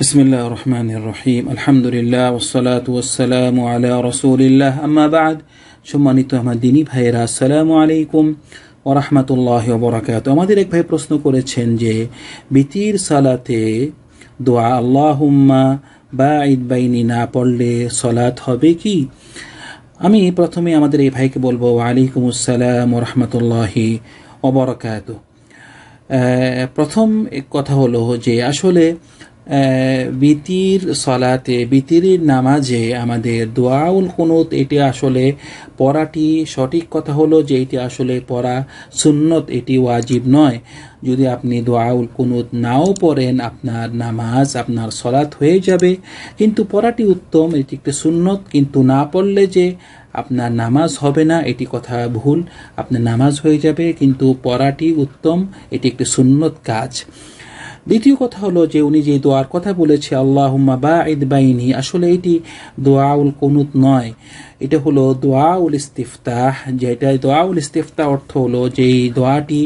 بسم الله الرحمن الرحيم الحمد لله والصلاة والسلام على رسول الله أما بعد সম্মানিত আমার দিনী ভাইরা আসসালামু আলাইকুম ওরহমতুল্লাহ বরাকাত আমাদের এক ভাই প্রশ্ন করেছেন যে বিতির সালাতে দোয়া আল্লাহুম্মা বা ঈদ বাইনি না পড়লে সলাত হবে কি আমি প্রথমে আমাদের এই ভাইকে বলবো আলাইকুম আসসালাম রহমতুল্লাহি অবরাকাত প্রথম কথা হলো যে আসলে বিতির সলাতে বিতির নামাজে আমাদের দোয়াউল কুনুত এটি আসলে পড়াটি সঠিক কথা হলো যে এটি আসলে পড়া সুন্নত এটি ওয়াজিব নয় যদি আপনি দোয়াউল কুনুত নাও পড়েন আপনার নামাজ আপনার সলাত হয়ে যাবে কিন্তু পড়াটি উত্তম এটি একটি সুন্নত কিন্তু না পড়লে যে আপনার নামাজ হবে না এটি কথা ভুল আপনার নামাজ হয়ে যাবে কিন্তু পড়াটি উত্তম এটি একটি সুন্নত কাজ দ্বিতীয় কথা হলো যে উনি যে দোয়ার কথা বলেছে আল্লাহ বা ইদ বাইনি আসলে এটি দোয়াউল কনুত নয় এটা হলো দোয়া উল ইস্তিফতাহ যেটা দোয়া উল ইস্তিফতাহ অর্থ হলো যে দোয়াটি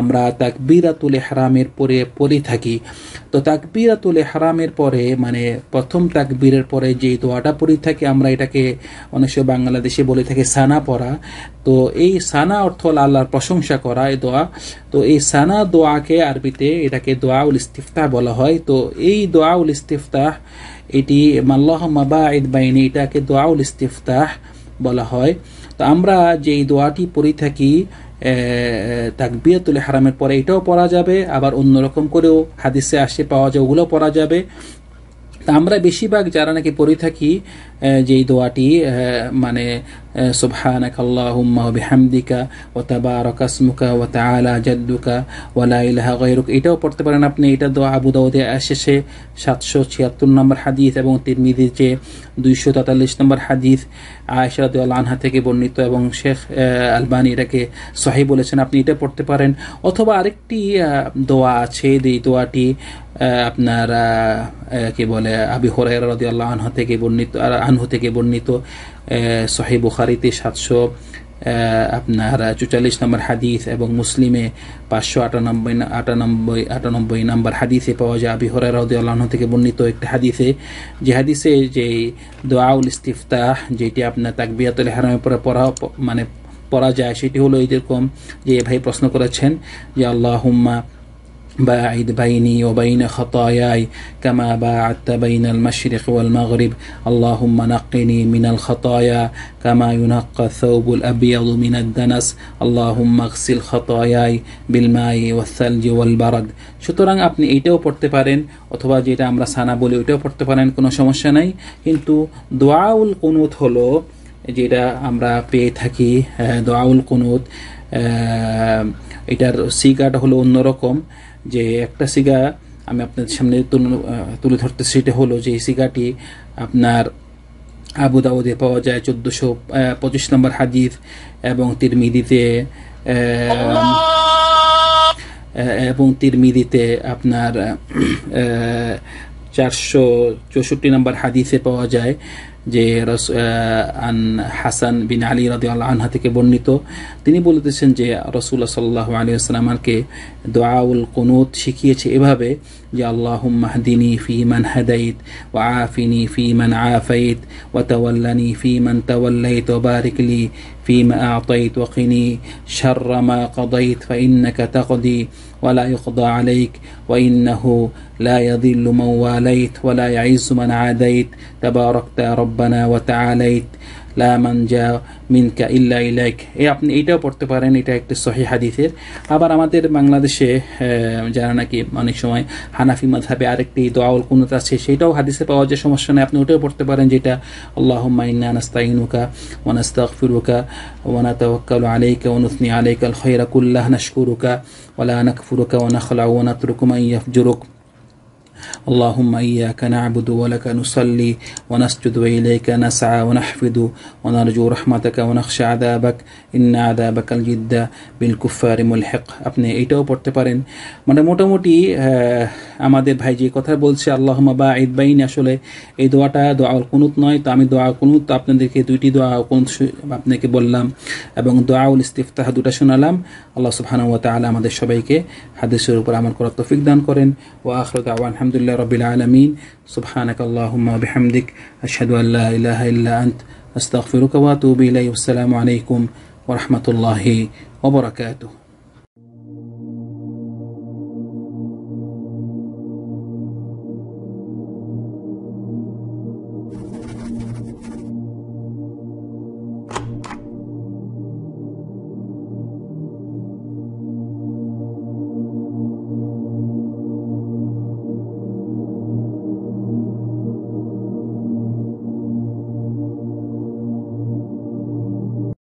আমরা তাকবিরাতুল হারামের পরে পড়ে থাকি তো তাকবিরাতুল হারামের পরে মানে প্রথম তাকবীরের পরে যে দোয়াটা পড়ে থাকি আমরা এটাকে অনেক সময় বাংলাদেশে বলে থাকি সানা পড়া তো এই সানা অর্থ হল আল্লাহর প্রশংসা করা এই দোয়া তো এই সানা দোয়াকে আরবিতে এটাকে দোয়া উল ইস্তিফতাহ বলা হয় তো এই দোয়া উল ইস্তিফতাহ এটি মাল্লাহ মাবাঈদ বাইনে এটাকে দোয়াউল ইস্তিফতাহ বলা হয় তো আমরা যেই দোয়াটি পড়ে থাকি তাকবিয়াতুল হারামের পরে এটাও পড়া যাবে আবার অন্যরকম করেও হাদিসে আসে পাওয়া যায় ওগুলো পড়া যাবে তা আমরা বেশিরভাগ যারা নাকি পড়ে থাকি যেই দোয়াটি মানে سبحانك اللهم وبحمدك وتبارك اسمك وتعالى جدك ولا إله غيرك এটাও পড়তে পারেন আপনি এটা দোয়া আবু দাউদে এসেছে সাতশো ছিয়াত্তর নম্বর হাদিস এবং তিরমিদির যে দুইশো তেতাল্লিশ নম্বর হাদিস আয়সাদ আনহা থেকে বর্ণিত এবং শেখ আলবানী এটাকে সহি বলেছেন আপনি এটা পড়তে পারেন অথবা আরেকটি দোয়া আছে এই দোয়াটি আপনার কি বলে আবি হরাই রদি আল্লাহ আনহা থেকে বর্ণিত আর আনহু থেকে বর্ণিত সাহেব বুখারিতে সাতশো আপনার চুচাল্লিশ নম্বর হাদিস এবং মুসলিমে পাঁচশো আটানব্বই আটানব্বই আটানব্বই নম্বর হাদিসে পাওয়া যায় আবিহর হরাই আল্লাহ থেকে বর্ণিত একটি হাদিসে যে হাদিসে যে দোয়াউল ইস্তিফতাহ যেটি আপনার তাকবিয়াতুল হারামের পরে পড়া মানে পড়া যায় সেটি হলো এইরকম যে ভাই প্রশ্ন করেছেন যে আল্লাহ হুম্মা باعد بيني وبين خطاياي كما باعدت بين المشرق والمغرب اللهم نقني من الخطايا كما ينقى الثوب الأبيض من الدنس اللهم اغسل خطاياي بالماء والثلج والبرد সুতরাং আপনি এইটাও পড়তে পারেন অথবা যেটা আমরা সানা বলি ওইটাও পড়তে পারেন কোনো সমস্যা নাই কিন্তু দোয়াউল কুনুত হলো যেটা আমরা পেয়ে থাকি দোয়াউল কুনুত এটার সিগাটা হলো অন্যরকম যে একটা সিগা আমি আপনাদের সামনে তুলে ধরতে সেটা হলো যে এই সিগাটি আপনার আবু দাউদে পাওয়া যায় চোদ্দোশো পঁচিশ নম্বর হাদিফ এবং তিরমিদিতে এবং তিরমিদিতে আপনার চারশো চৌষট্টি নম্বর হাদিসে পাওয়া যায় যে আন হাসান বিন আলী রাদিয়াল্লাহু আল্লাহ আনহা থেকে বর্ণিত তিনি বলতেছেন যে রাসূলুল্লাহ সাল্লাল্লাহু আলাইহি ওয়াসাল্লামকে দোয়াউল কুনুত শিখিয়েছে এভাবে যে আল্লাহুম্মা মাহদিনী ফি মান হাদাইত ওয়া আফিনি ফি মান আফাইত ওয়া তাওয়াল্লানি ফি মান তাওয়াল্লাইত ওয়া বারিকলি فيما শাররা মা ক্বাদাইত ما قضيت فإنك تقضي ولا يقضى عليك وإنه لا يضل من واليت ওয়া লা من মান আদাইত তাবারাকতা رب রব্বানা ওয়া তালাইত লা মানজা মিনকা ইল্লা ইলাইক এ আপনি এটাও পড়তে পারেন এটা একটা সহি হাদিসের আবার আমাদের বাংলাদেশে যারা নাকি অনেক সময় হানাফি মাধাবে আরেকটি দোয়াউল কুনুত আছে সেটাও হাদিসে পাওয়া যায় সমস্যা নেই আপনি ওটাও পড়তে পারেন যেটা আল্লাহ মাইন্না নাস্তাইনুকা ওয়ানাস্তাক ফিরুকা ওয়ানা তওয়াক্কালু আলাইকা ওয়ানুসনি আলাইকা আল খৈরা কুল্লাহ নাশকুরুকা ওয়ালা নাকফুরুকা ওয়ানাখলা ওয়ানাতরুকুমা ইয়াফজুরুক اللهم إياك نعبد ولك نصلي ونسجد وإليك نسعى ونحفد ونرجو رحمتك ونخشى عذابك إن عذابك الجد بالكفار ملحق আপনি এটাও পড়তে পারেন মানে মোটামুটি আমাদের ভাই যে কথা বলছে আল্লাহ বা ঈদ বাইন আসলে এই দোয়াটা দোয়া কুনুত নয় তো আমি দোয়া কুনুত আপনাদেরকে দুইটি দোয়া কুনুত আপনাকে বললাম এবং দোয়াউল ইস্তিফতাহ দুটা শোনালাম আল্লাহ সুবহানাহু ওয়া তাআলা আমাদের সবাইকে হাদিসের উপর আমার করার তৌফিক দান করেন ওয়া আখিরু দাওয়ান رب العالمين سبحانك اللهم وبحمدك أشهد أن لا إله إلا أنت أستغفرك وأتوب إليه والسلام عليكم ورحمة الله وبركاته